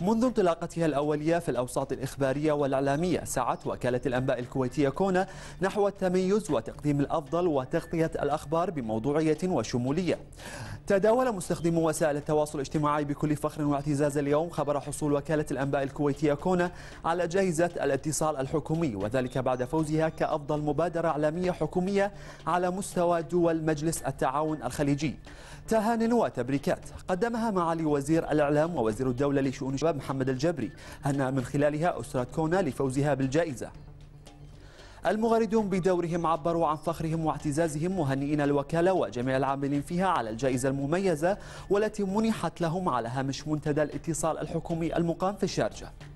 منذ انطلاقتها الأولية في الأوساط الإخبارية والإعلامية سعت وكالة الأنباء الكويتية كونا نحو التميز وتقديم الأفضل وتغطية الأخبار بموضوعية وشمولية تداول مستخدمو وسائل التواصل الاجتماعي بكل فخر واعتزاز اليوم خبر حصول وكالة الأنباء الكويتية كونا على جائزة الاتصال الحكومي وذلك بعد فوزها كأفضل مبادرة إعلامية حكومية على مستوى دول مجلس التعاون الخليجي تهان وتبريكات قدمها معالي وزير الإعلام ووزير الدولة لشؤون الشباب محمد الجبري أن من خلالها أسرة كونا لفوزها بالجائزة المغردون بدورهم عبروا عن فخرهم واعتزازهم مهنئين الوكالة وجميع العاملين فيها على الجائزة المميزة والتي منحت لهم على هامش منتدى الاتصال الحكومي المقام في الشارجة